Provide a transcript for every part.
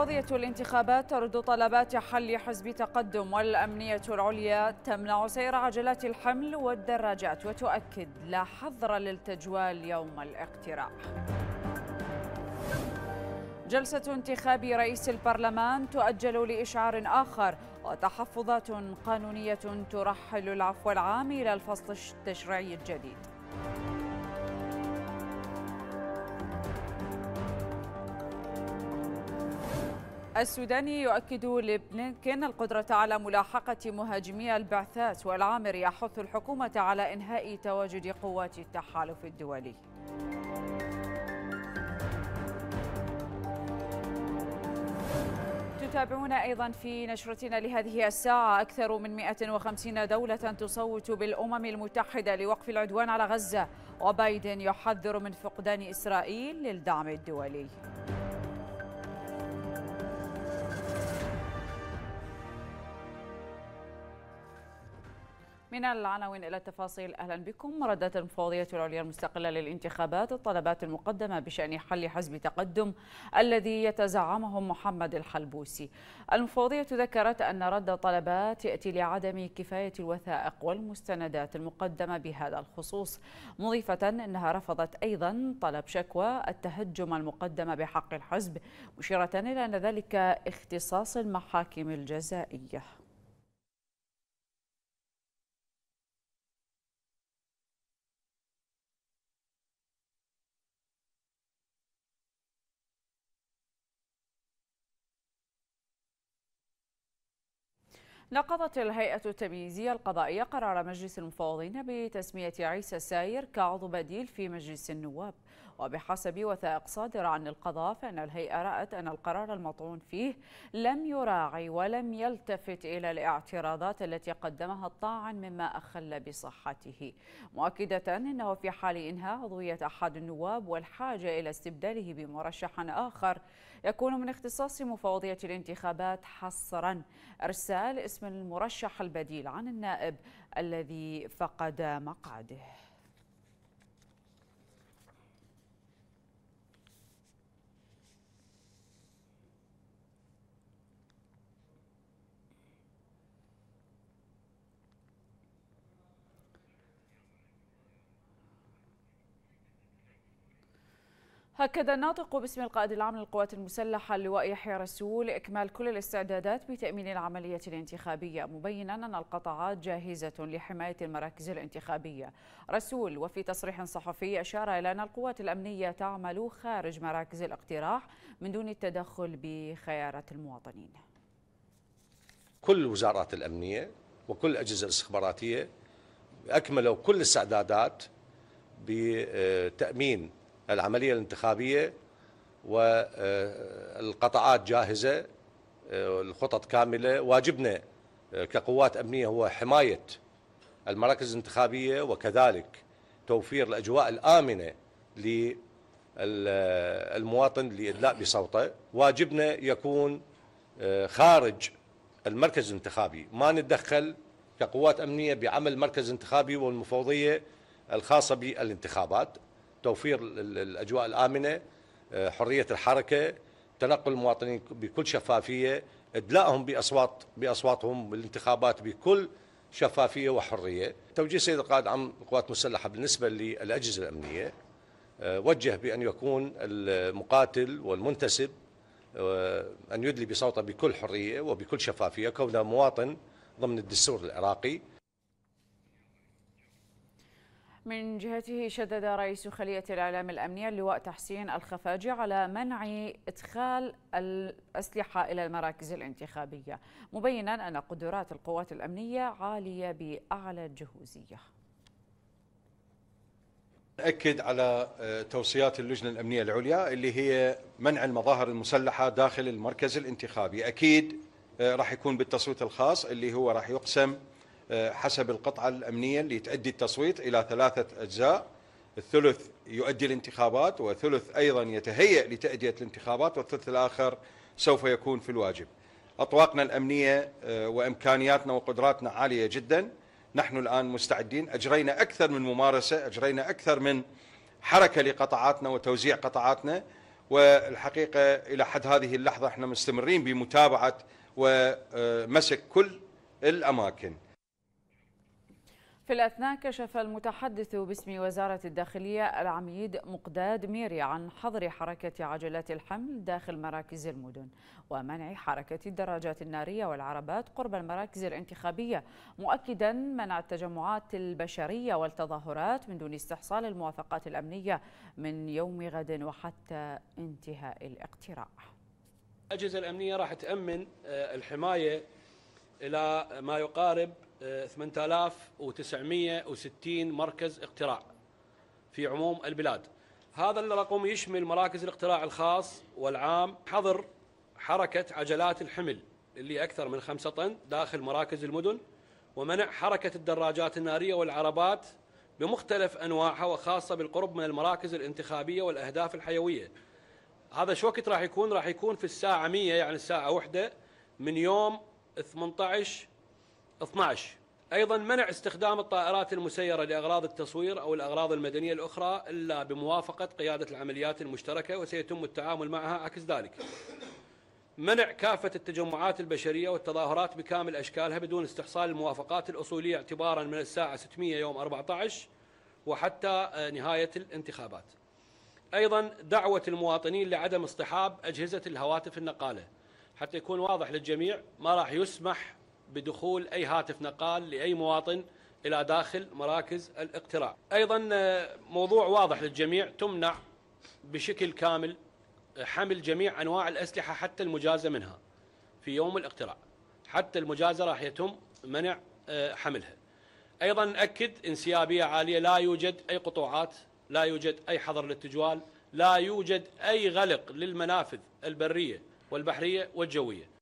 قاضية الانتخابات ترد طلبات حل حزب تقدم والأمنية العليا تمنع سير عجلات الحمل والدراجات وتؤكد لا حظر للتجوال يوم الاقتراع جلسة انتخاب رئيس البرلمان تؤجل لإشعار آخر وتحفظات قانونية ترحل العفو العام إلى الفصل التشريعي الجديد السوداني يؤكد لبلينكن القدرة على ملاحقة مهاجمي البعثات والعامر يحث الحكومة على إنهاء تواجد قوات التحالف الدولي تابعونا أيضا في نشرتنا لهذه الساعة أكثر من 150 دولة تصوت بالأمم المتحدة لوقف العدوان على غزة وبايدن يحذر من فقدان إسرائيل للدعم الدولي من العناوين إلى التفاصيل أهلا بكم ردت المفوضية العليا المستقلة للانتخابات الطلبات المقدمة بشأن حل حزب تقدم الذي يتزعمه محمد الحلبوسي المفوضية ذكرت أن رد طلبات يأتي لعدم كفاية الوثائق والمستندات المقدمة بهذا الخصوص مضيفة أنها رفضت أيضا طلب شكوى التهجم المقدمة بحق الحزب مشيرة إلى أن ذلك اختصاص المحاكم الجزائية نقضت الهيئة التمييزية القضائية قرار مجلس المفوضين بتسمية عيسى ساير كعضو بديل في مجلس النواب وبحسب وثائق صادرة عن القضاء فإن الهيئة رأت أن القرار المطعون فيه لم يراعي ولم يلتفت إلى الاعتراضات التي قدمها الطاعن مما أخل بصحته مؤكدة أنه في حال إنهاء عضوية أحد النواب والحاجة إلى استبداله بمرشح آخر يكون من اختصاص مفوضية الانتخابات حصرا إرسال اسم المرشح البديل عن النائب الذي فقد مقعده هكذا الناطق باسم القائد العام للقوات المسلحة اللواء يحيى رسول إكمال كل الاستعدادات بتأمين العملية الانتخابية مبينا أن القطاعات جاهزة لحماية المراكز الانتخابية رسول وفي تصريح صحفي أشار إلى أن القوات الأمنية تعمل خارج مراكز الاقتراع من دون التدخل بخيارات المواطنين كل الوزارات الأمنية وكل الأجهزة الاستخباراتية أكملوا كل الاستعدادات بتأمين العملية الانتخابية والقطعات جاهزة الخطط كاملة واجبنا كقوات أمنية هو حماية المراكز الانتخابية وكذلك توفير الأجواء الآمنة للمواطن لإدلاء بصوته واجبنا يكون خارج المركز الانتخابي ما نتدخل كقوات أمنية بعمل مركز انتخابي والمفوضية الخاصة بالانتخابات توفير الاجواء الامنه آه، حريه الحركه تنقل المواطنين بكل شفافيه ادلائهم باصوات باصواتهم بالانتخابات بكل شفافيه وحريه توجيه سيد القائد عام القوات المسلحه بالنسبه للاجهزه الامنيه آه، وجه بان يكون المقاتل والمنتسب آه، ان يدلي بصوته بكل حريه وبكل شفافيه كونه مواطن ضمن الدستور العراقي من جهته شدد رئيس خلية الإعلام الأمنية اللواء تحسين الخفاجي على منع إدخال الأسلحة إلى المراكز الانتخابية مبينا أن قدرات القوات الأمنية عالية بأعلى الجهوزية أكد على آه، توصيات اللجنة الأمنية العليا اللي هي منع المظاهر المسلحة داخل المركز الانتخابي أكيد آه، راح يكون بالتصويت الخاص اللي هو راح يقسم حسب القطعة الأمنية اللي تؤدي التصويت إلى ثلاثة أجزاء الثلث يؤدي الانتخابات وثلث أيضا يتهيأ لتأدية الانتخابات والثلث الآخر سوف يكون في الواجب أطواقنا الأمنية آه، وإمكانياتنا وقدراتنا عالية جدا نحن الآن مستعدين أجرينا أكثر من ممارسة أجرينا أكثر من حركة لقطعاتنا وتوزيع قطعاتنا والحقيقة إلى حد هذه اللحظة احنا مستمرين بمتابعة ومسك كل الأماكن في الأثناء كشف المتحدث باسم وزارة الداخلية العميد مقداد ميري عن حظر حركة عجلات الحمل داخل مراكز المدن ومنع حركة الدراجات النارية والعربات قرب المراكز الانتخابية مؤكدا منع التجمعات البشرية والتظاهرات من دون استحصال الموافقات الأمنية من يوم غد وحتى انتهاء الاقتراع الأجهزة الأمنية راح تأمن آه، الحماية إلى ما يقارب 8960 آه، مركز اقتراع في عموم البلاد هذا الرقم يشمل مراكز الاقتراع الخاص والعام حظر حركة عجلات الحمل اللي أكثر من خمسة طن داخل مراكز المدن ومنع حركة الدراجات النارية والعربات بمختلف أنواعها وخاصة بالقرب من المراكز الانتخابية والأهداف الحيوية هذا شو وقت راح يكون راح يكون في الساعة 100 يعني الساعة واحدة من يوم 18 12 أيضا منع استخدام الطائرات المسيرة لأغراض التصوير أو الأغراض المدنية الأخرى إلا بموافقة قيادة العمليات المشتركة وسيتم التعامل معها عكس ذلك منع كافة التجمعات البشرية والتظاهرات بكامل أشكالها بدون استحصال الموافقات الأصولية اعتبارا من الساعة 600 يوم 14 وحتى آه، نهاية الانتخابات أيضا دعوة المواطنين لعدم اصطحاب أجهزة الهواتف النقالة حتى يكون واضح للجميع ما راح يسمح بدخول أي هاتف نقال لأي مواطن إلى داخل مراكز الاقتراع أيضا آه، موضوع واضح للجميع تمنع بشكل كامل آه، حمل جميع أنواع الأسلحة حتى المجازة منها في يوم الاقتراع حتى المجازة راح يتم منع آه، حملها أيضا نأكد انسيابية عالية لا يوجد أي قطوعات لا يوجد أي حظر للتجوال لا يوجد أي غلق للمنافذ البرية والبحرية والجوية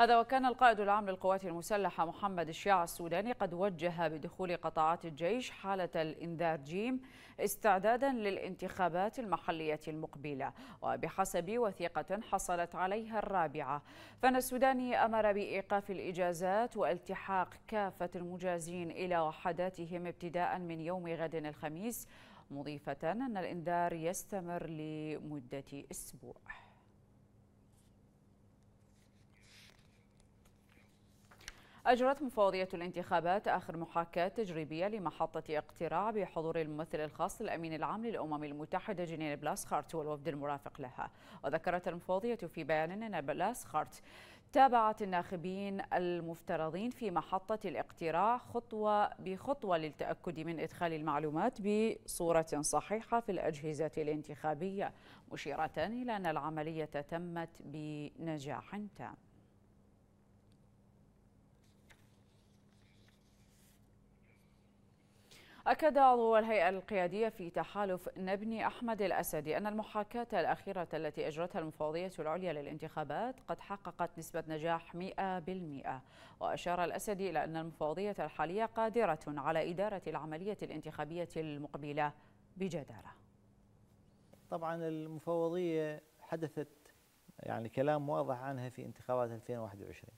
هذا وكان القائد العام للقوات المسلحة محمد الشيع السوداني قد وجه بدخول قطاعات الجيش حالة الإنذار جيم استعدادا للانتخابات المحلية المقبلة وبحسب وثيقة حصلت عليها الرابعة فأن السوداني أمر بإيقاف الإجازات والتحاق كافة المجازين إلى وحداتهم ابتداء من يوم غد الخميس مضيفة أن الإنذار يستمر لمدة أسبوع أجرت مفوضية الانتخابات آخر محاكاة تجريبية لمحطة اقتراع بحضور الممثل الخاص للأمين العام للأمم المتحدة جنين بلاس خارت والوفد المرافق لها وذكرت المفوضية في بيان أن بلاس خارت تابعت الناخبين المفترضين في محطة الاقتراع خطوة بخطوة للتأكد من إدخال المعلومات بصورة صحيحة في الأجهزة الانتخابية مشيرة إلى أن العملية تمت بنجاح تام أكد عضو الهيئة القيادية في تحالف نبني أحمد الأسدي أن المحاكاة الأخيرة التي أجرتها المفوضية العليا للانتخابات قد حققت نسبة نجاح 100% وأشار الأسدي إلى أن المفوضية الحالية قادرة على إدارة العملية الانتخابية المقبلة بجدارة طبعا المفوضية حدثت يعني كلام واضح عنها في انتخابات 2021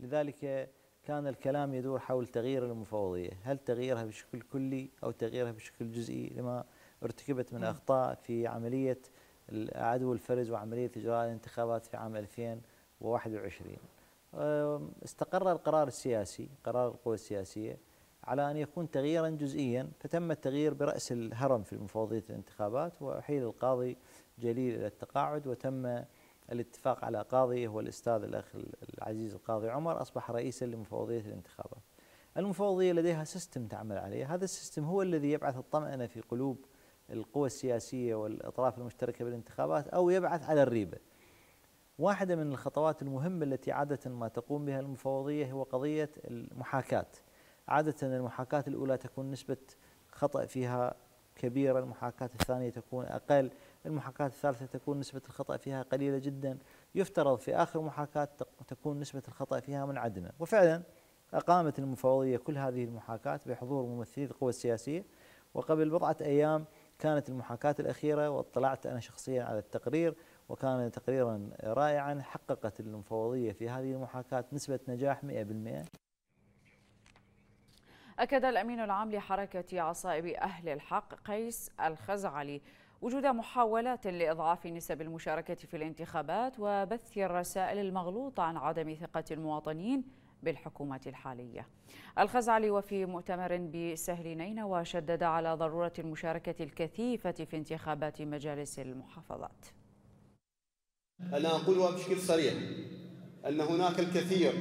لذلك كان الكلام يدور حول تغيير المفوضية هل تغييرها بشكل كلي أو تغييرها بشكل جزئي لما ارتكبت من أخطاء في عملية عدو الفرز وعملية إجراء الانتخابات في عام 2021 استقر القرار السياسي قرار القوى السياسية على أن يكون تغييرا جزئيا فتم التغيير برأس الهرم في مفوضية الانتخابات وأحيل القاضي جليل إلى التقاعد وتم الاتفاق على قاضي هو الأستاذ الأخ العزيز القاضي عمر أصبح رئيسا لمفوضية الانتخابات المفوضية لديها سيستم تعمل عليه هذا السيستم هو الذي يبعث الطمأنة في قلوب القوى السياسية والأطراف المشتركة بالانتخابات أو يبعث على الريبة واحدة من الخطوات المهمة التي عادة ما تقوم بها المفوضية هو قضية المحاكاة عادة المحاكاة الأولى تكون نسبة خطأ فيها كبيرة المحاكاة الثانية تكون أقل المحاكاة الثالثة تكون نسبة الخطأ فيها قليلة جدا يفترض في آخر محاكاة تكون نسبة الخطأ فيها منعدمة وفعلا أقامت المفوضية كل هذه المحاكاة بحضور ممثلي القوى السياسية وقبل بضعة أيام كانت المحاكاة الأخيرة واطلعت أنا شخصيا على التقرير وكان تقريرا رائعا حققت المفوضية في هذه المحاكاة نسبة نجاح 100% أكد الأمين العام لحركة عصائب أهل الحق قيس الخزعلي وجود محاولات لإضعاف نسب المشاركة في الانتخابات وبث الرسائل المغلوطة عن عدم ثقة المواطنين بالحكومة الحالية الخزعلي وفي مؤتمر بسهل نينة وشدد على ضرورة المشاركة الكثيفة في انتخابات مجالس المحافظات أنا أقولها بشكل صريح أن هناك الكثير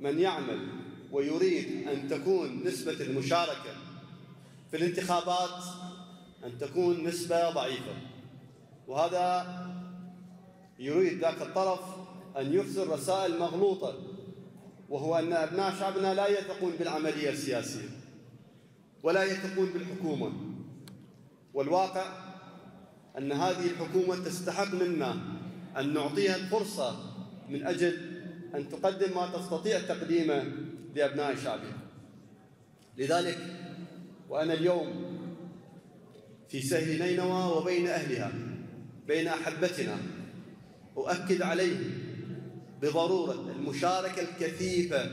من يعمل ويريد أن تكون نسبة المشاركة في الانتخابات أن تكون نسبة ضعيفة وهذا يريد ذاك الطرف أن يرسل رسائل مغلوطة وهو أن أبناء شعبنا لا يثقون بالعملية السياسية ولا يثقون بالحكومة والواقع أن هذه الحكومة تستحق منا أن نعطيها الفرصة من أجل أن تقدم ما تستطيع تقديمه لأبناء شعبها لذلك وأنا اليوم في سهل نينوى وبين أهلها بين أحبتنا أؤكد عليه بضرورة المشاركة الكثيفة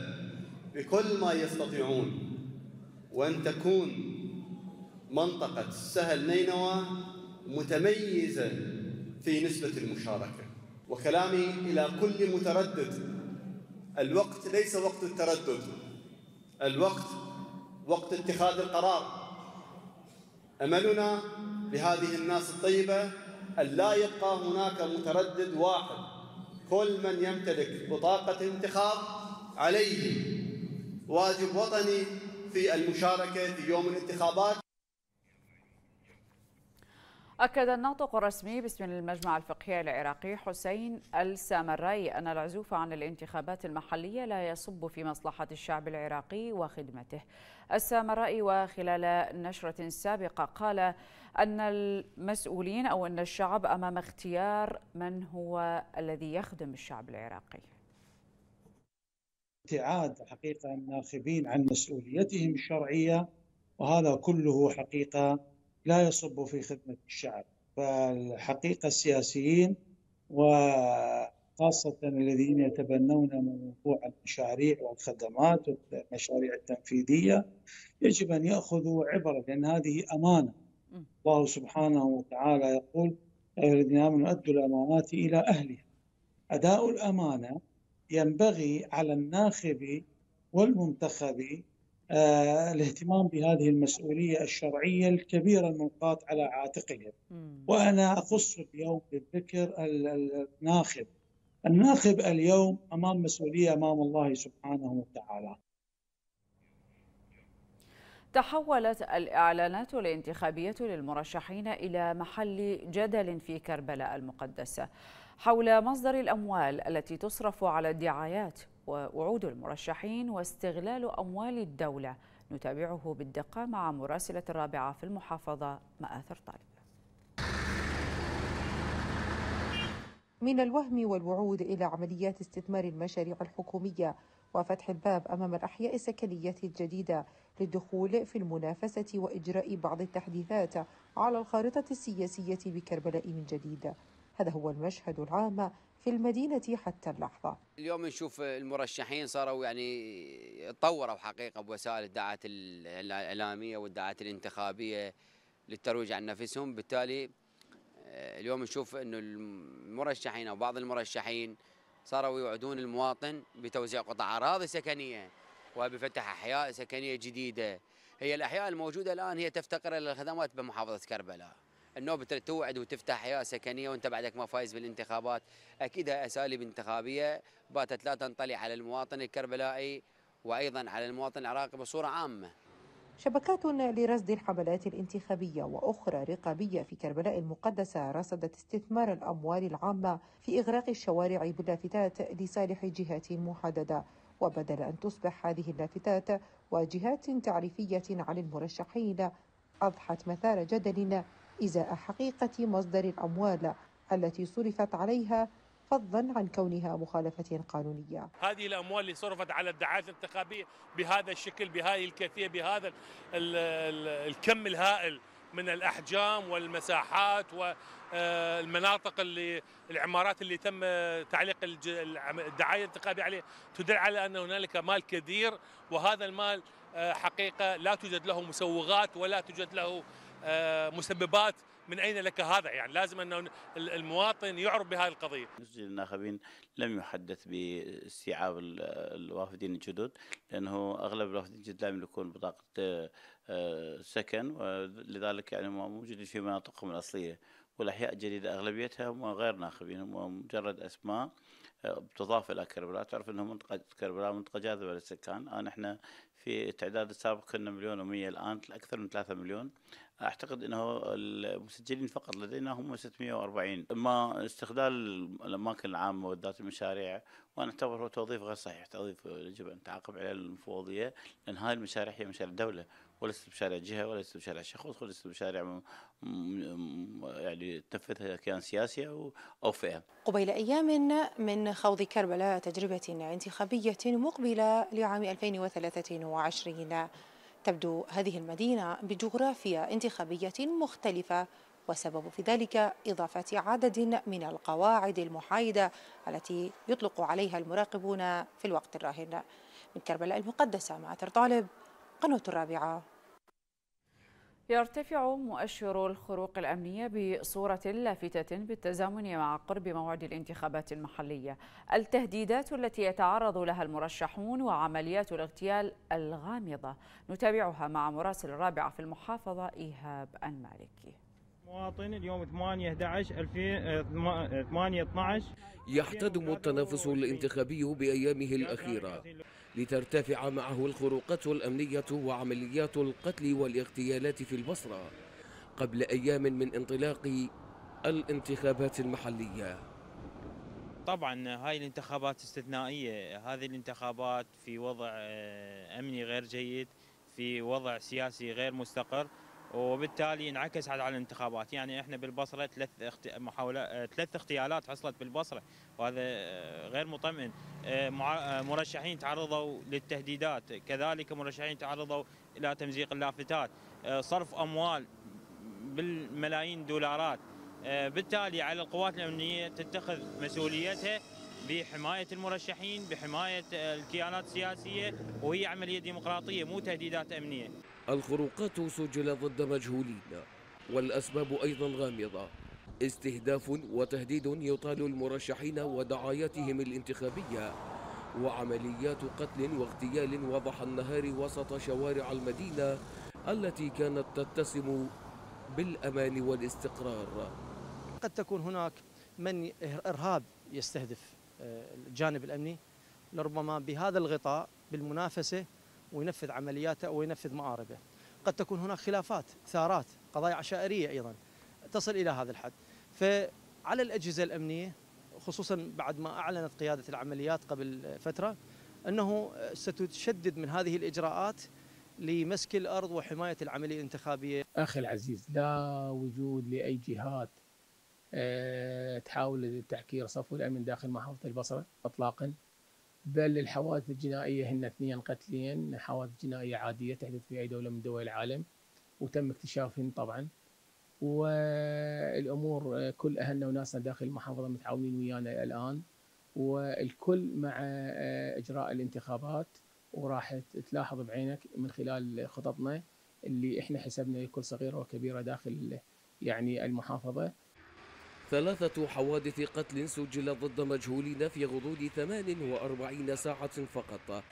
بكل ما يستطيعون وأن تكون منطقة سهل نينوى متميزة في نسبة المشاركة وكلامي إلى كل متردد الوقت ليس وقت التردد الوقت وقت اتخاذ القرار أملنا لهذه الناس الطيبة أن لا يبقى هناك متردد واحد كل من يمتلك بطاقة انتخاب عليه واجب وطني في المشاركة في يوم الانتخابات أكد الناطق الرسمي باسم المجمع الفقهي العراقي حسين السامراي أن العزوف عن الانتخابات المحلية لا يصب في مصلحة الشعب العراقي وخدمته السامراي وخلال نشرة سابقة قال أن المسؤولين أو أن الشعب أمام اختيار من هو الذي يخدم الشعب العراقي ابتعاد حقيقة الناخبين عن مسؤوليتهم الشرعية وهذا كله حقيقة لا يصب في خدمة الشعب فالحقيقة السياسيين وخاصة الذين يتبنون موضوع المشاريع والخدمات والمشاريع التنفيذية يجب أن يأخذوا عبرة لأن هذه أمانة الله سبحانه وتعالى يقول أيها الذين آمنوا أدوا الأمانات إلى أهلها أداء الأمانة ينبغي على الناخب والمنتخب آه، الاهتمام بهذه المسؤولية الشرعية الكبيرة الملقاة على عاتقهم وأنا أخص اليوم بالذكر الناخب الناخب اليوم أمام مسؤولية أمام الله سبحانه وتعالى تحولت الإعلانات الانتخابية للمرشحين إلى محل جدل في كربلاء المقدسة حول مصدر الأموال التي تصرف على الدعايات ووعود المرشحين واستغلال أموال الدولة نتابعه بالدقة مع مراسلة الرابعة في المحافظة مآثر طالب من الوهم والوعود إلى عمليات استثمار المشاريع الحكومية وفتح الباب أمام الأحياء السكنية الجديدة للدخول في المنافسة وإجراء بعض التحديثات على الخارطة السياسية بكربلاء من جديد هذا هو المشهد العام في المدينة حتى اللحظة اليوم نشوف المرشحين صاروا يعني تطوروا حقيقة بوسائل الدعات الإعلامية والدعات الانتخابية للترويج عن نفسهم بالتالي آه، اليوم نشوف أن المرشحين أو بعض المرشحين صاروا يوعدون المواطن بتوزيع قطع أراضي سكنية وبفتح أحياء سكنية جديدة هي الأحياء الموجودة الآن هي تفتقر إلى الخدمات بمحافظة كربلاء النوبه توعد وتفتح حياه سكنيه وانت بعدك ما فايز بالانتخابات اكيد هاي اساليب انتخابيه باتت لا تنطلي على المواطن الكربلائي وايضا على المواطن العراقي بصوره عامه شبكات لرصد الحملات الانتخابية وأخرى رقابية في كربلاء المقدسة رصدت استثمار الأموال العامة في إغراق الشوارع باللافتات لصالح جهات محددة وبدل أن تصبح هذه اللافتات واجهات تعريفية عن المرشحين أضحت مثار جدل إزاء حقيقة مصدر الأموال التي صرفت عليها فضلا عن كونها مخالفة قانونية هذه الأموال اللي صرفت على الدعايات الانتخابية بهذا الشكل بهذه الكيفية بهذا الـ الـ الكم الهائل من الأحجام والمساحات والمناطق اللي العمارات اللي تم تعليق الدعاية الانتخابية عليه تدل على أن هنالك مال كثير وهذا المال حقيقة لا توجد له مسوغات ولا توجد له آه، مسببات من أين لك هذا يعني لازم أن المواطن يعرف بهذه القضية مسجد الناخبين لم يحدث باستيعاب الوافدين الجدد لأنه أغلب الوافدين الجدد لا يملكون بطاقة آه، سكن ولذلك يعني موجودين في مناطقهم الأصلية والأحياء الجديدة أغلبيتها هم غير ناخبين هم مجرد أسماء آه، بتضاف الى كربلاء تعرف انه منطقه كربلاء منطقه جاذبه للسكان الان احنا في التعداد السابق كنا مليون و100 الان اكثر من 3 مليون اعتقد انه المسجلين فقط لدينا هم 640 اما استخدام الاماكن العامه والذات المشاريع وانا اعتبره توظيف غير صحيح توظيف يجب ان تعاقب عليه المفوضيه لان هذه المشاريع هي مشاريع دوله وليست مشاريع جهه وليست مشاريع شخص وليست مشاريع يعني تنفذها كيان سياسي او فئه. قبيل ايام من خوض كربلاء تجربه انتخابيه مقبله لعام 2023 تبدو هذه المدينة بجغرافيا انتخابية مختلفة والسبب في ذلك إضافة عدد من القواعد المحايدة التي يطلق عليها المراقبون في الوقت الراهن من كربلاء المقدسة مع ترطالب قنوة الرابعة يرتفع مؤشر الخروق الأمنية بصورة لافتة بالتزامن مع قرب موعد الانتخابات المحلية التهديدات التي يتعرض لها المرشحون وعمليات الاغتيال الغامضة نتابعها مع مراسل الرابعة في المحافظة إيهاب المالكي مواطن اليوم 8 11 2000 8 12 يحتدم التنافس الانتخابي بايامه الاخيره لترتفع معه الخروقات الأمنية وعمليات القتل والاغتيالات في البصرة قبل أيام من انطلاق الانتخابات المحلية طبعا هاي الانتخابات استثنائية هذه الانتخابات في وضع آه، أمني غير جيد في وضع سياسي غير مستقر وبالتالي انعكس على الانتخابات يعني احنا بالبصره ثلاث محاولات آه، ثلاث اغتيالات حصلت بالبصره وهذا آه، غير مطمئن آه، مرشحين تعرضوا للتهديدات كذلك مرشحين تعرضوا الى تمزيق اللافتات صرف اموال بالملايين دولارات بالتالي على القوات الامنيه تتخذ مسؤوليتها بحمايه المرشحين بحمايه الكيانات السياسيه وهي عمليه ديمقراطيه مو تهديدات امنيه الخروقات سجل ضد مجهولين والأسباب أيضا غامضة استهداف وتهديد يطال المرشحين ودعاياتهم الانتخابية وعمليات قتل واغتيال وضح النهار وسط شوارع المدينة التي كانت تتسم بالأمان والاستقرار قد تكون هناك من إرهاب يستهدف آه، الجانب الأمني لربما بهذا الغطاء بالمنافسة وينفذ عملياته وينفذ مآربه قد تكون هناك خلافات ثارات قضايا عشائرية أيضا تصل إلى هذا الحد فعلى الأجهزة الأمنية خصوصا بعد ما أعلنت قيادة العمليات قبل فترة أنه ستشدد من هذه الإجراءات لمسك الأرض وحماية العملية الانتخابية أخي العزيز لا وجود لأي جهات آه، تحاول تعكير صفو الأمن داخل محافظة البصرة إطلاقا بل الحوادث الجنائية هن اثنين قتلين حوادث جنائية عادية تحدث في أي دولة من دول العالم وتم اكتشافهن طبعا والأمور كل أهلنا وناسنا داخل المحافظة متعاونين ويانا الآن والكل مع إجراء الانتخابات وراح تلاحظ بعينك من خلال خططنا اللي احنا حسبنا كل صغيره وكبيره داخل يعني المحافظه ثلاثة حوادث قتل سجلت ضد مجهولين في غضون 48 ساعة فقط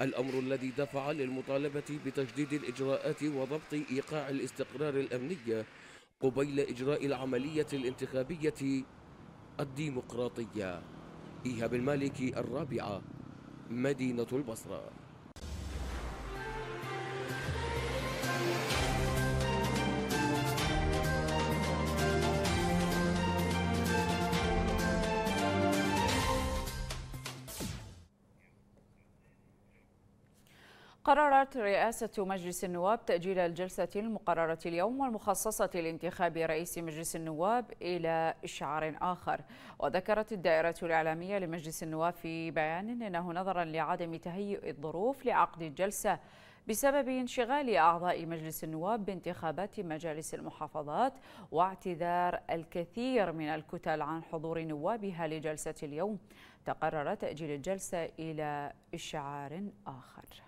الأمر الذي دفع للمطالبة بتجديد الإجراءات وضبط إيقاع الاستقرار الأمني قبيل إجراء العملية الانتخابية الديمقراطية إيهاب المالكي الرابعة مدينة البصره قررت رئاسة مجلس النواب تأجيل الجلسة المقررة اليوم والمخصصة لانتخاب رئيس مجلس النواب إلى إشعار آخر وذكرت الدائرة الإعلامية لمجلس النواب في بيان أنه نظرا لعدم تهيئ الظروف لعقد الجلسة بسبب انشغال أعضاء مجلس النواب بانتخابات مجالس المحافظات واعتذار الكثير من الكتل عن حضور نوابها لجلسة اليوم تقرر تأجيل الجلسة إلى إشعار آخر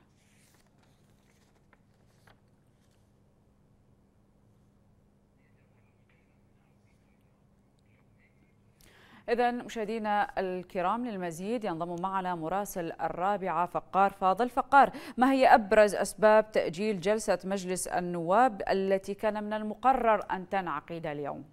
إذا مشاهدينا الكرام للمزيد ينضم معنا مراسل الرابعة فقار فاضل فقار ما هي أبرز أسباب تأجيل جلسة مجلس النواب التي كان من المقرر أن تنعقد اليوم؟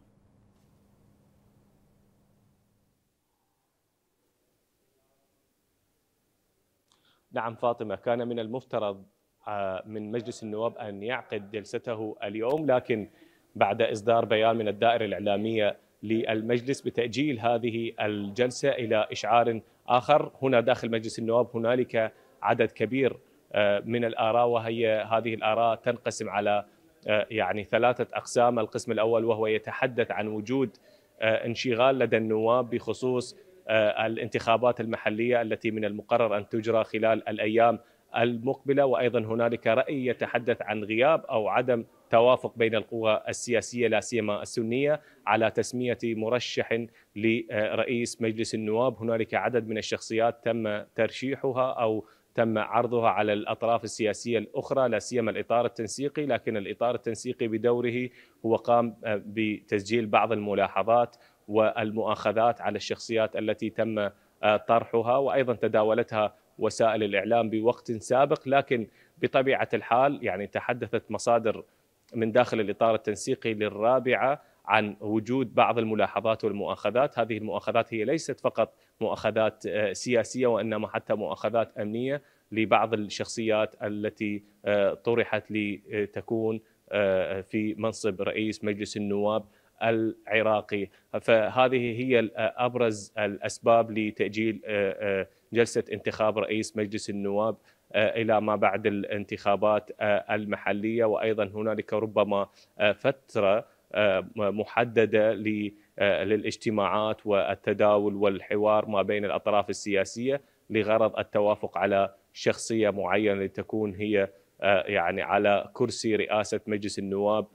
نعم فاطمة كان من المفترض آه، من مجلس النواب أن يعقد جلسته اليوم لكن بعد إصدار بيان من الدائرة الإعلامية للمجلس بتأجيل هذه الجلسة إلى إشعار آخر هنا داخل مجلس النواب هنالك عدد كبير آه، من الآراء وهي هذه الآراء تنقسم على آه، يعني ثلاثة أقسام القسم الأول وهو يتحدث عن وجود آه، انشغال لدى النواب بخصوص الانتخابات المحلية التي من المقرر أن تجرى خلال الأيام المقبلة وأيضا هنالك رأي يتحدث عن غياب أو عدم توافق بين القوى السياسيه لا سيما السنيه على تسميه مرشح لرئيس مجلس النواب، هنالك عدد من الشخصيات تم ترشيحها او تم عرضها على الاطراف السياسيه الاخرى لا سيما الاطار التنسيقي، لكن الاطار التنسيقي بدوره هو قام بتسجيل بعض الملاحظات والمؤاخذات على الشخصيات التي تم طرحها وايضا تداولتها وسائل الاعلام بوقت سابق، لكن بطبيعه الحال يعني تحدثت مصادر من داخل الإطار التنسيقي للرابعة عن وجود بعض الملاحظات والمؤاخذات هذه المؤاخذات هي ليست فقط مؤاخذات آه، سياسية وإنما حتى مؤاخذات أمنية لبعض الشخصيات التي آه، طرحت لتكون آه، في منصب رئيس مجلس النواب العراقي فهذه هي ابرز الاسباب لتاجيل جلسه انتخاب رئيس مجلس النواب آه، الى ما بعد الانتخابات آه، المحليه وايضا هنالك ربما آه، فتره محدده للاجتماعات والتداول والحوار ما بين الاطراف السياسيه لغرض التوافق على شخصيه معينه لتكون هي يعني على كرسي رئاسه مجلس النواب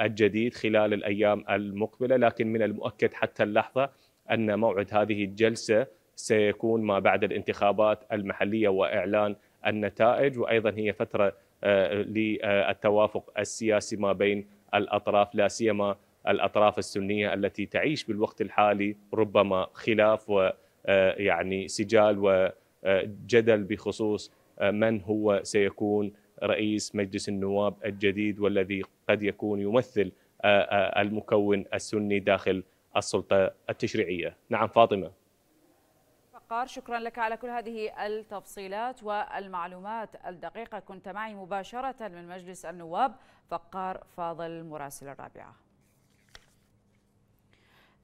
الجديد خلال الايام المقبله لكن من المؤكد حتى اللحظه ان موعد هذه الجلسه سيكون ما بعد الانتخابات المحليه واعلان النتائج وايضا هي فتره آه، للتوافق السياسي ما بين الاطراف لا سيما الاطراف السنيه التي تعيش بالوقت الحالي ربما خلاف ويعني آه، سجال وجدل آه، بخصوص من هو سيكون رئيس مجلس النواب الجديد والذي قد يكون يمثل المكون السني داخل السلطه التشريعيه. نعم فاطمه. وقار شكرا لك على كل هذه التفصيلات والمعلومات الدقيقة كنت معي مباشرة من مجلس النواب فقار فاضل مراسل الرابعة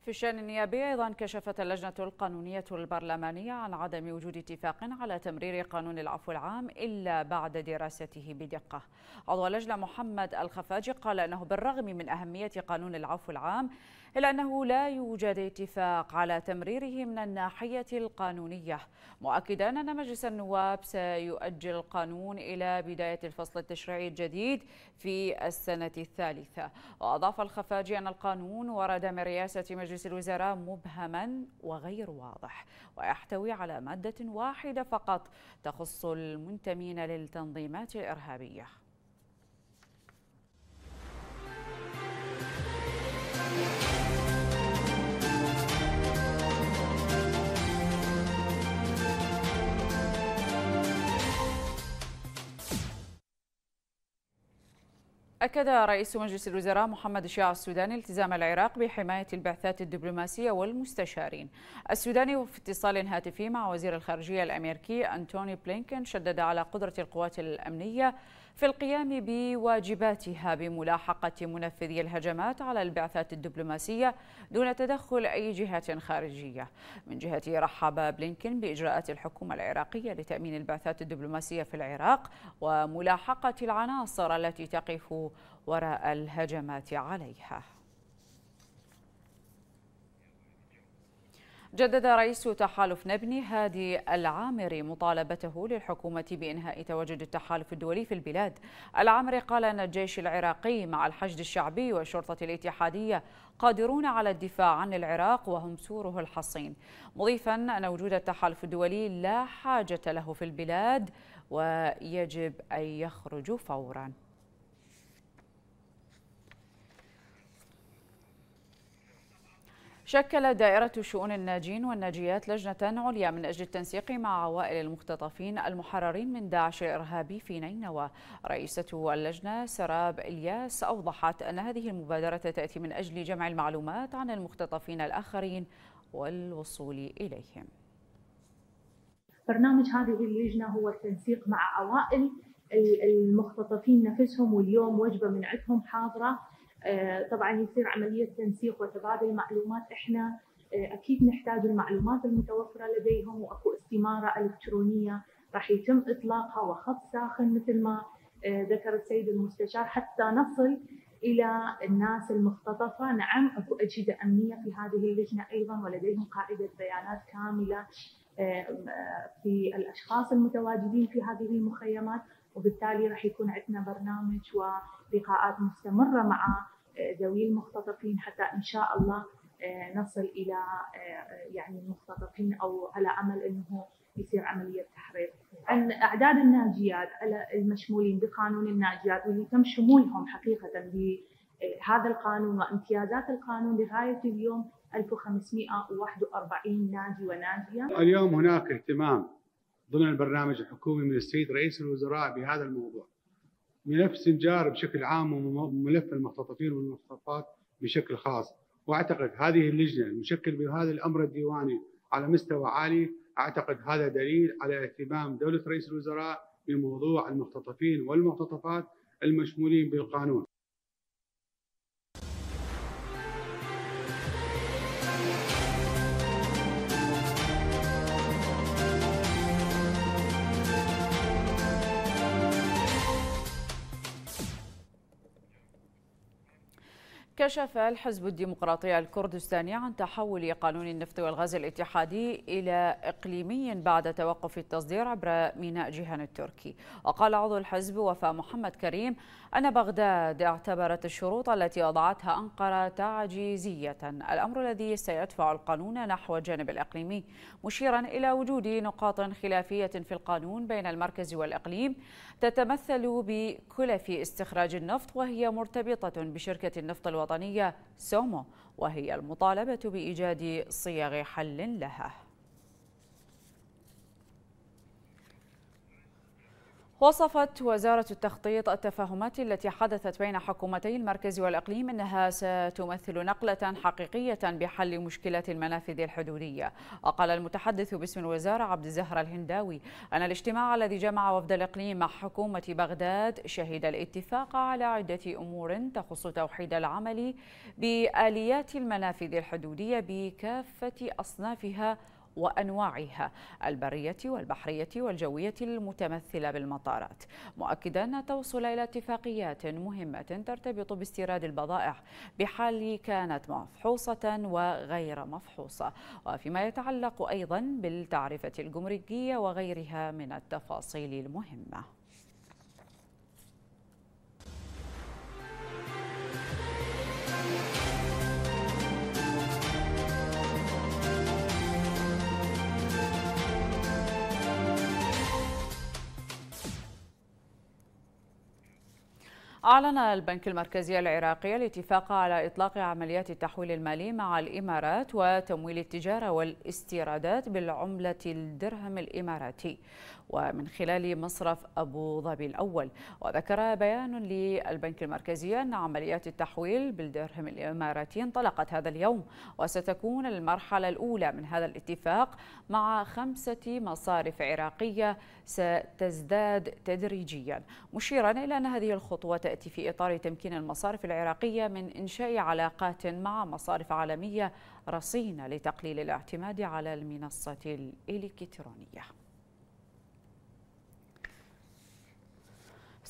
في الشان النيابي أيضا كشفت اللجنة القانونية البرلمانية عن عدم وجود اتفاق على تمرير قانون العفو العام إلا بعد دراسته بدقة عضو اللجنة محمد الخفاجي قال أنه بالرغم من أهمية قانون العفو العام إلا أنه لا يوجد اتفاق على تمريره من الناحية القانونية مؤكدا أن مجلس النواب سيؤجل القانون إلى بداية الفصل التشريعي الجديد في السنة الثالثة وأضاف الخفاجي أن القانون ورد من رئاسة مجلس الوزراء مبهما وغير واضح ويحتوي على مادة واحدة فقط تخص المنتمين للتنظيمات الإرهابية أكد رئيس مجلس الوزراء محمد الشيع السوداني التزام العراق بحماية البعثات الدبلوماسية والمستشارين. السوداني في اتصال هاتفي مع وزير الخارجية الأمريكي أنتوني بلينكن شدد على قدرة القوات الأمنية في القيام بواجباتها بملاحقة منفذي الهجمات على البعثات الدبلوماسية دون تدخل أي جهة خارجية من جهته رحب بلينكن بإجراءات الحكومة العراقية لتأمين البعثات الدبلوماسية في العراق وملاحقة العناصر التي تقف وراء الهجمات عليها جدد رئيس تحالف نبني هادي العامري مطالبته للحكومة بإنهاء تواجد التحالف الدولي في البلاد العامري قال أن الجيش العراقي مع الحشد الشعبي والشرطة الاتحادية قادرون على الدفاع عن العراق وهم سوره الحصين مضيفا أن وجود التحالف الدولي لا حاجة له في البلاد ويجب أن يخرج فوراً شكل دائرة شؤون الناجين والناجيات لجنة عليا من أجل التنسيق مع عوائل المختطفين المحررين من داعش الإرهابي في نينوى رئيسة اللجنة سراب إلياس أوضحت أن هذه المبادرة تأتي من أجل جمع المعلومات عن المختطفين الآخرين والوصول إليهم برنامج هذه اللجنة هو التنسيق مع عوائل المختطفين نفسهم واليوم وجبة من عندهم حاضرة آه، طبعا يصير عمليه تنسيق وتبادل معلومات احنا آه، اكيد نحتاج المعلومات المتوفره لديهم واكو استماره الكترونيه راح يتم اطلاقها وخط ساخن مثل ما آه، ذكر السيد المستشار حتى نصل الى الناس المختطفه، نعم اكو اجهزه امنيه في هذه اللجنه ايضا ولديهم قاعده بيانات كامله في الاشخاص المتواجدين في هذه المخيمات وبالتالي راح يكون عندنا برنامج ولقاءات مستمره مع آه، ذوي المختطفين حتى ان شاء الله آه، نصل الى آه، يعني المختطفين او على امل انه يصير عمليه تحرير. عن اعداد الناجيات على المشمولين بقانون الناجيات واللي تم شمولهم حقيقه بهذا القانون وامتيازات القانون لغايه اليوم 1541 ناجي وناجيه. اليوم هناك اهتمام ضمن البرنامج الحكومي من السيد رئيس الوزراء بهذا الموضوع ملف سنجار بشكل عام وملف المختطفين والمختطفات بشكل خاص واعتقد هذه اللجنه المشكل بهذا الامر الديواني على مستوى عالي اعتقد هذا دليل على اهتمام دوله رئيس الوزراء بموضوع المختطفين والمختطفات المشمولين بالقانون كشف الحزب الديمقراطي الكردستاني عن تحول قانون النفط والغاز الاتحادي إلى إقليمي بعد توقف التصدير عبر ميناء جيهان التركي وقال عضو الحزب وفاء محمد كريم أن بغداد اعتبرت الشروط التي وضعتها أنقرة تعجيزية الأمر الذي سيدفع القانون نحو الجانب الإقليمي مشيرا إلى وجود نقاط خلافية في القانون بين المركز والإقليم تتمثل بكلف استخراج النفط وهي مرتبطة بشركة النفط الوطنية سومو وهي المطالبة بإيجاد صيغ حل لها وصفت وزارة التخطيط التفاهمات التي حدثت بين حكومتي المركز والأقليم أنها ستمثل نقلة حقيقية بحل مشكلة المنافذ الحدودية وقال المتحدث باسم الوزارة عبد الزهر الهنداوي أن الاجتماع الذي جمع وفد الإقليم مع حكومة بغداد شهد الاتفاق على عدة أمور تخص توحيد العمل بآليات المنافذ الحدودية بكافة أصنافها وأنواعها البرية والبحرية والجوية المتمثلة بالمطارات مؤكدا التوصل إلى اتفاقيات مهمة ترتبط باستيراد البضائع بحال كانت مفحوصة وغير مفحوصة وفيما يتعلق أيضا بالتعرفة الجمركية وغيرها من التفاصيل المهمة أعلن البنك المركزي العراقي الاتفاق على إطلاق عمليات التحويل المالي مع الإمارات وتمويل التجارة والاستيرادات بالعملة الدرهم الإماراتي ومن خلال مصرف أبو ظبي الأول وذكر بيان للبنك المركزي أن عمليات التحويل بالدرهم الإماراتي انطلقت هذا اليوم وستكون المرحلة الأولى من هذا الاتفاق مع خمسة مصارف عراقية ستزداد تدريجيا مشيرا إلى أن هذه الخطوة تأتي في إطار تمكين المصارف العراقية من إنشاء علاقات مع مصارف عالمية رصينة لتقليل الاعتماد على المنصة الإلكترونية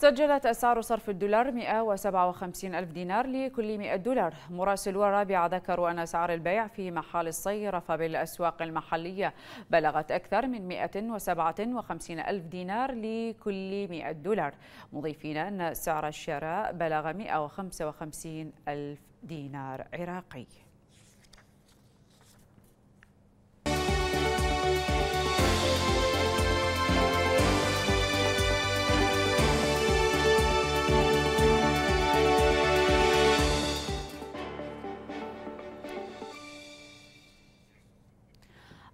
سجلت أسعار صرف الدولار 157 ألف دينار لكل 100 دولار مراسل ورابع ذكروا أن أسعار البيع في محال الصي بالأسواق المحلية بلغت أكثر من 157 ألف دينار لكل 100 دولار مضيفين أن سعر الشراء بلغ 155 ألف دينار عراقي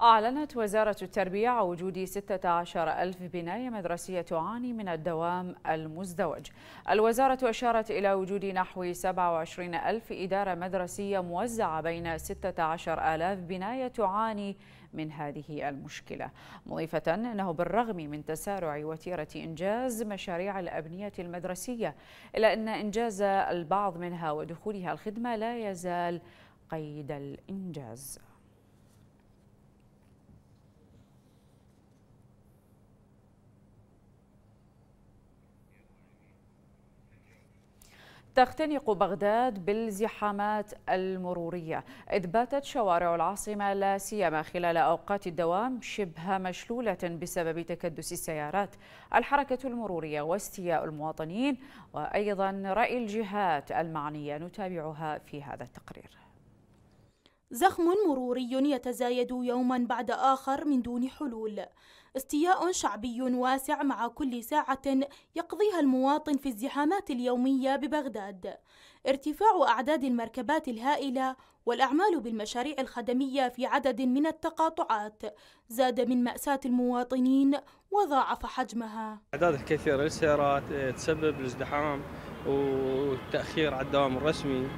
أعلنت وزارة التربية عن وجود 16 ألف بناية مدرسية تعاني من الدوام المزدوج الوزارة أشارت إلى وجود نحو 27 ألف إدارة مدرسية موزعة بين 16 ألاف بناية تعاني من هذه المشكلة مضيفة أنه بالرغم من تسارع وتيرة إنجاز مشاريع الأبنية المدرسية إلا أن إنجاز البعض منها ودخولها الخدمة لا يزال قيد الإنجاز تختنق بغداد بالزحامات المرورية إذ باتت شوارع العاصمة لا سيما خلال أوقات الدوام شبه مشلولة بسبب تكدس السيارات الحركة المرورية واستياء المواطنين وأيضا رأي الجهات المعنية نتابعها في هذا التقرير زخم مروري يتزايد يوما بعد آخر من دون حلول استياء شعبي واسع مع كل ساعة يقضيها المواطن في الزحامات اليومية ببغداد ارتفاع أعداد المركبات الهائلة والأعمال بالمشاريع الخدمية في عدد من التقاطعات زاد من مأساة المواطنين وضاعف حجمها أعداد كثيرة للسيارات إيه، تسبب الازدحام والتأخير على الدوام الرسمي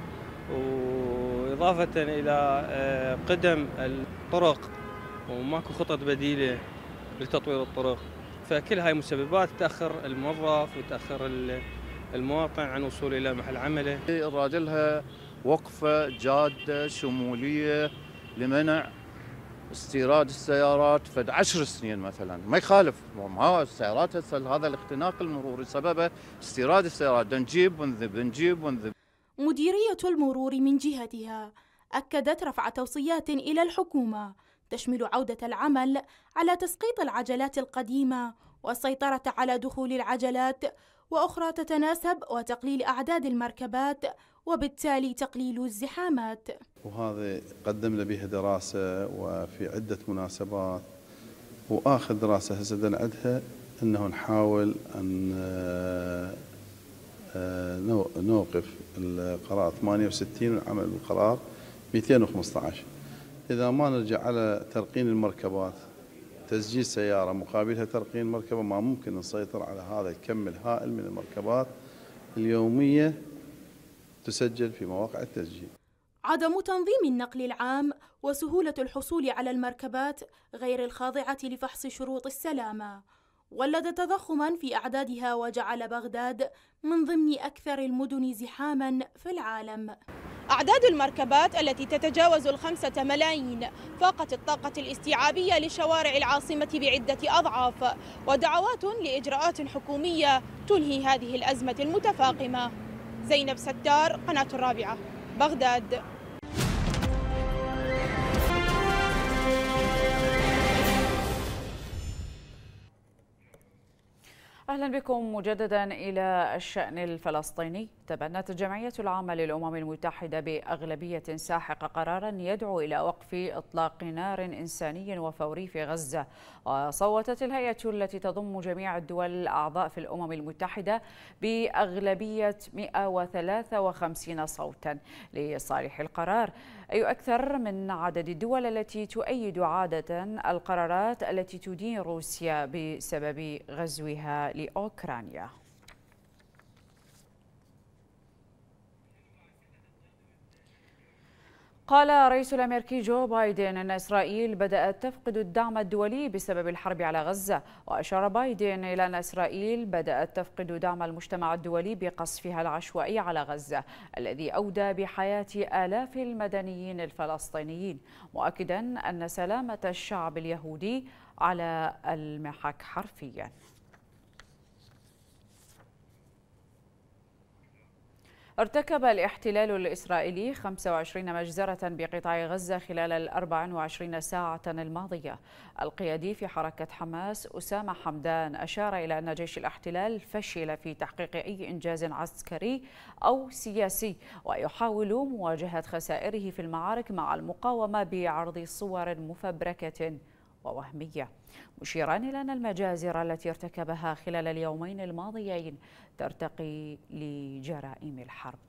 وإضافة إلى إيه، قدم الطرق وماكو خطط بديلة لتطوير الطرق فكل هاي مسببات تاخر الموظف وتاخر المواطن عن وصول الى محل عمله. لها وقفه جاده شموليه لمنع استيراد السيارات فد عشر سنين مثلا ما يخالف ما السيارات هسه هذا الاختناق المروري سببه استيراد السيارات نجيب ونذب نجيب ونذب مديرية المرور من جهتها أكدت رفع توصيات إلى الحكومة تشمل عودة العمل على تسقيط العجلات القديمة والسيطرة على دخول العجلات وأخرى تتناسب وتقليل أعداد المركبات وبالتالي تقليل الزحامات وهذا قدمنا به دراسة وفي عدة مناسبات وآخر دراسة هسه عدها أنه نحاول أن آه، نوقف القرار 68 والعمل بالقرار 215 إذا ما نرجع على ترقين المركبات تسجيل سيارة مقابلها ترقين مركبة ما ممكن نسيطر على هذا الكم الهائل من المركبات اليومية تسجل في مواقع التسجيل عدم تنظيم النقل العام وسهولة الحصول على المركبات غير الخاضعة لفحص شروط السلامة ولد تضخما في أعدادها وجعل بغداد من ضمن أكثر المدن زحاما في العالم أعداد المركبات التي تتجاوز الخمسة ملايين فاقت الطاقة الاستيعابية لشوارع العاصمة بعدة أضعاف ودعوات لإجراءات حكومية تنهي هذه الأزمة المتفاقمة زينب ستار قناة الرابعة بغداد أهلا بكم مجددا إلى الشأن الفلسطيني تبنت الجمعية العامة للأمم المتحدة بأغلبية ساحقة قرارا يدعو إلى وقف إطلاق نار إنساني وفوري في غزة وصوتت الهيئة التي تضم جميع الدول الأعضاء في الأمم المتحدة بأغلبية 153 صوتا لصالح القرار أي أكثر من عدد الدول التي تؤيد عادة القرارات التي تدين روسيا بسبب غزوها لأوكرانيا قال الرئيس الامريكي جو بايدن ان اسرائيل بدات تفقد الدعم الدولي بسبب الحرب على غزه واشار بايدن الى ان اسرائيل بدات تفقد دعم المجتمع الدولي بقصفها العشوائي على غزه الذي اودى بحياه الاف المدنيين الفلسطينيين مؤكدا ان سلامه الشعب اليهودي على المحك حرفيا ارتكب الاحتلال الإسرائيلي 25 مجزرة بقطاع غزة خلال ال 24 ساعة الماضية القيادي في حركة حماس أسامة حمدان أشار إلى أن جيش الاحتلال فشل في تحقيق أي إنجاز عسكري أو سياسي ويحاول مواجهة خسائره في المعارك مع المقاومة بعرض صور مفبركة ووهمية مشيرا إلى أن المجازر التي ارتكبها خلال اليومين الماضيين ترتقي لجرائم الحرب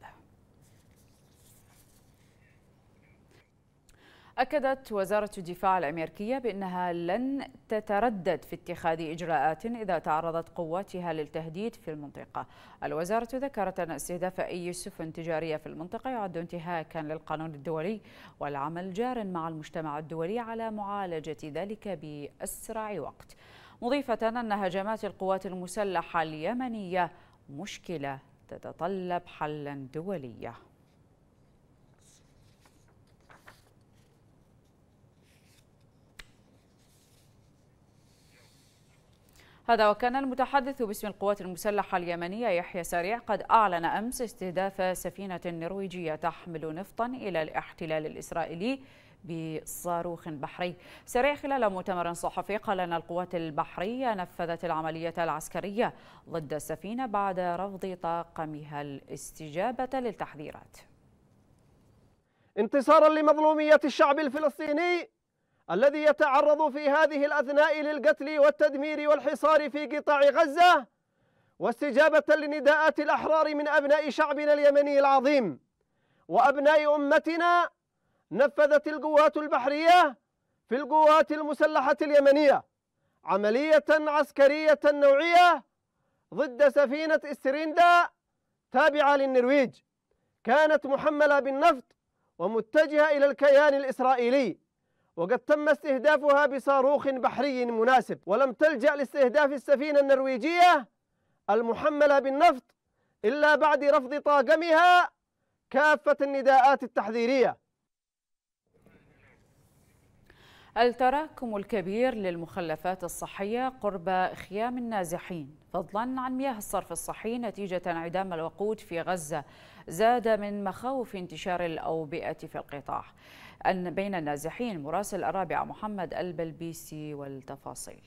أكدت وزارة الدفاع الأمريكية بأنها لن تتردد في اتخاذ إجراءات إذا تعرضت قواتها للتهديد في المنطقة الوزارة ذكرت أن استهداف أي سفن تجارية في المنطقة يعد انتهاكا للقانون الدولي والعمل جار مع المجتمع الدولي على معالجة ذلك بأسرع وقت مضيفة أن هجمات القوات المسلحة اليمنية مشكلة تتطلب حلا دوليا هذا وكان المتحدث باسم القوات المسلحة اليمنية يحيى سريع قد أعلن أمس استهداف سفينة نرويجية تحمل نفطا إلى الاحتلال الإسرائيلي بصاروخ بحري سريع خلال مؤتمر صحفي قال أن القوات البحرية نفذت العملية العسكرية ضد السفينة بعد رفض طاقمها الاستجابة للتحذيرات انتصارا لمظلومية الشعب الفلسطيني الذي يتعرض في هذه الأثناء للقتل والتدمير والحصار في قطاع غزة واستجابة لنداءات الأحرار من أبناء شعبنا اليمني العظيم وأبناء أمتنا نفذت القوات البحرية في القوات المسلحة اليمنية عملية عسكرية نوعية ضد سفينة استريندا تابعة للنرويج كانت محملة بالنفط ومتجهة إلى الكيان الإسرائيلي وقد تم استهدافها بصاروخ بحري مناسب ولم تلجأ لاستهداف السفينة النرويجية المحملة بالنفط إلا بعد رفض طاقمها كافة النداءات التحذيرية التراكم الكبير للمخلفات الصحية قرب خيام النازحين فضلا عن مياه الصرف الصحي نتيجة انعدام الوقود في غزة زاد من مخاوف انتشار الأوبئة في القطاع أن بين النازحين مراسل الرابعة محمد البلبيسي والتفاصيل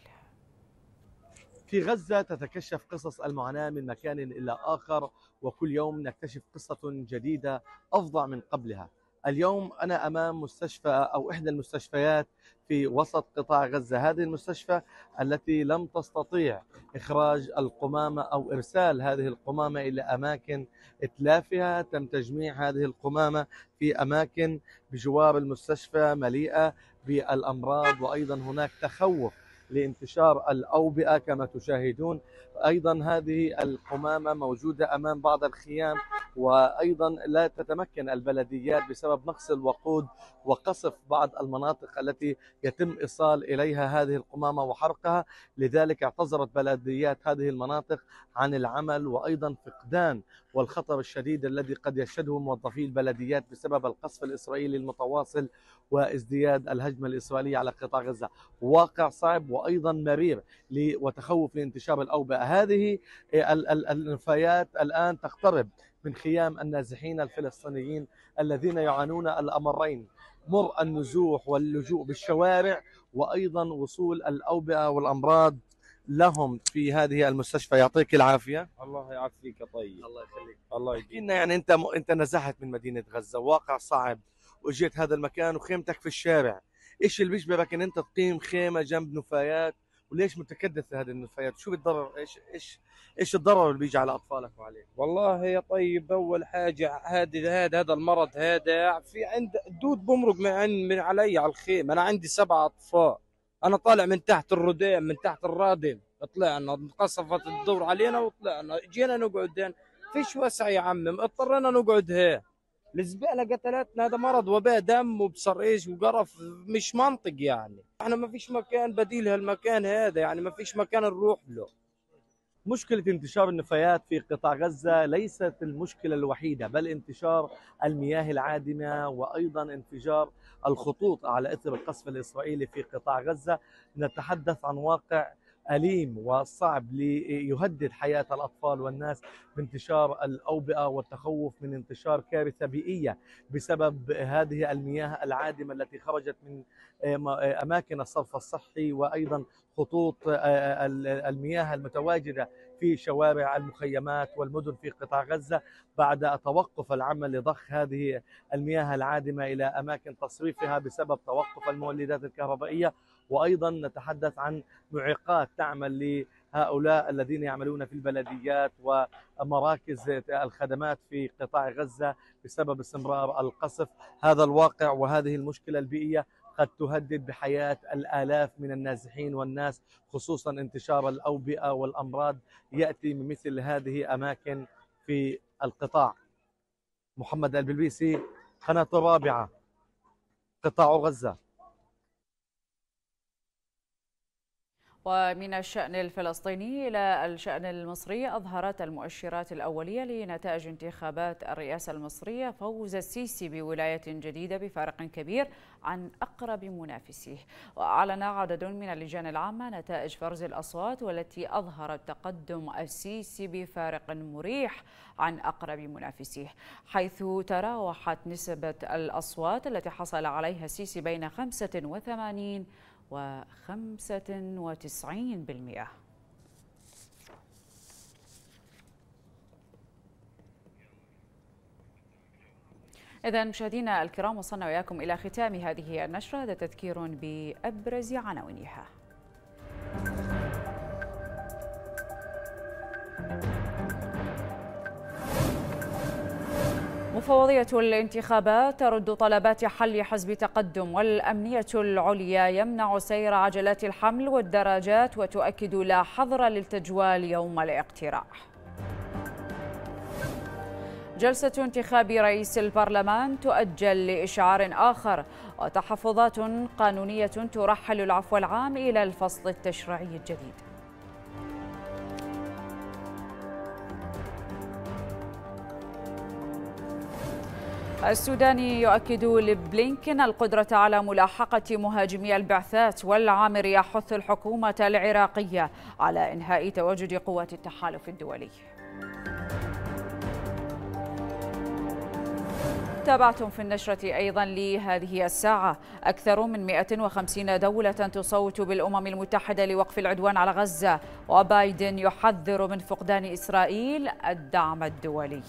في غزة تتكشف قصص المعاناة من مكان إلى آخر وكل يوم نكتشف قصة جديدة أفظع من قبلها اليوم أنا أمام مستشفى أو إحدى المستشفيات في وسط قطاع غزة هذه المستشفى التي لم تستطيع إخراج القمامة أو إرسال هذه القمامة إلى أماكن إتلافها تم تجميع هذه القمامة في أماكن بجوار المستشفى مليئة بالأمراض وأيضا هناك تخوف لانتشار الأوبئة كما تشاهدون أيضا هذه القمامة موجودة أمام بعض الخيام وأيضا لا تتمكن البلديات بسبب نقص الوقود وقصف بعض المناطق التي يتم إيصال إليها هذه القمامة وحرقها لذلك اعتذرت بلديات هذه المناطق عن العمل وأيضا فقدان والخطر الشديد الذي قد يشهده موظفي البلديات بسبب القصف الإسرائيلي المتواصل وازدياد الهجمة الإسرائيلية على قطاع غزة واقع صعب وأيضا مرير وتخوف لانتشار الأوبئة هذه آه، النفايات الآن تقترب من خيام النازحين الفلسطينيين الذين يعانون الأمرين مر النزوح واللجوء بالشوارع وأيضا وصول الأوبئة والأمراض لهم في هذه المستشفى يعطيك العافيه الله يعافيك طيب الله يخليك الله يديك لنا يعني انت م... انت نزحت من مدينه غزه واقع صعب وجيت هذا المكان وخيمتك في الشارع ايش اللي بيجبرك ان انت تقيم خيمه جنب نفايات وليش متكدسه هذه النفايات شو بتضرر ايش ايش ايش الضرر اللي بيجي على اطفالك وعليك والله يا طيب اول حاجه هذا هذا هذا المرض هذا في عند الدود بمرق من, من علي على الخيم انا عندي سبع اطفال انا طالع من تحت الرديم من تحت الرادم طلعنا انقصفت الدور علينا وطلعنا جينا نقعد فيش وسع يا عمي اضطرينا نقعد هيك الزباله قتلتنا هذا مرض وباء دم وبصر ايش وقرف مش منطق يعني احنا ما فيش مكان بديل هالمكان هذا يعني ما فيش مكان نروح له مشكلة انتشار النفايات في قطاع غزة ليست المشكلة الوحيدة بل انتشار المياه العادمة وأيضا انفجار الخطوط على إثر القصف الإسرائيلي في قطاع غزة نتحدث عن واقع أليم وصعب ليهدد حياة الأطفال والناس بانتشار الأوبئة والتخوف من انتشار كارثة بيئية بسبب هذه المياه العادمة التي خرجت من آه، آه، أماكن الصرف الصحي وأيضا خطوط آه، المياه المتواجدة في شوارع المخيمات والمدن في قطاع غزة بعد توقف العمل لضخ هذه المياه العادمة إلى أماكن تصريفها بسبب توقف المولدات الكهربائية وايضا نتحدث عن معيقات تعمل لهؤلاء الذين يعملون في البلديات ومراكز الخدمات في قطاع غزه بسبب استمرار القصف هذا الواقع وهذه المشكله البيئيه قد تهدد بحياة الآلاف من النازحين والناس خصوصا انتشار الأوبئة والأمراض يأتي من مثل هذه أماكن في القطاع محمد البلبيسي قناة الرابعة قطاع غزة ومن الشأن الفلسطيني إلى الشأن المصري أظهرت المؤشرات الأولية لنتائج انتخابات الرئاسة المصرية فوز السيسي بولاية جديدة بفارق كبير عن أقرب منافسيه وأعلن عدد من اللجان العامة نتائج فرز الأصوات والتي أظهرت تقدم السيسي بفارق مريح عن أقرب منافسيه حيث تراوحت نسبة الأصوات التي حصل عليها السيسي بين 85 و95% إذا مشاهدينا الكرام وصلنا وإياكم إلى ختام هذه النشرة هذا تذكير بأبرز عناوينها. مفوضية الانتخابات ترد طلبات حل حزب تقدم والأمنية العليا يمنع سير عجلات الحمل والدراجات وتؤكد لا حظر للتجوال يوم الاقتراع جلسة انتخاب رئيس البرلمان تؤجل لإشعار آخر وتحفظات قانونية ترحل العفو العام إلى الفصل التشريعي الجديد السوداني يؤكد لبلينكن القدرة على ملاحقة مهاجمي البعثات والعامر يحث الحكومة العراقية على إنهاء تواجد قوات التحالف الدولي تابعتم في النشرة أيضا لهذه الساعة أكثر من 150 دولة تصوت بالأمم المتحدة لوقف العدوان على غزة وبايدن يحذر من فقدان إسرائيل الدعم الدولي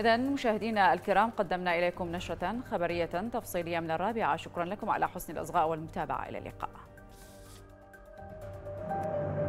إذا مشاهدينا الكرام قدمنا إليكم نشرة خبرية تفصيلية من الرابعة شكرا لكم على حسن الإصغاء والمتابعة إلى اللقاء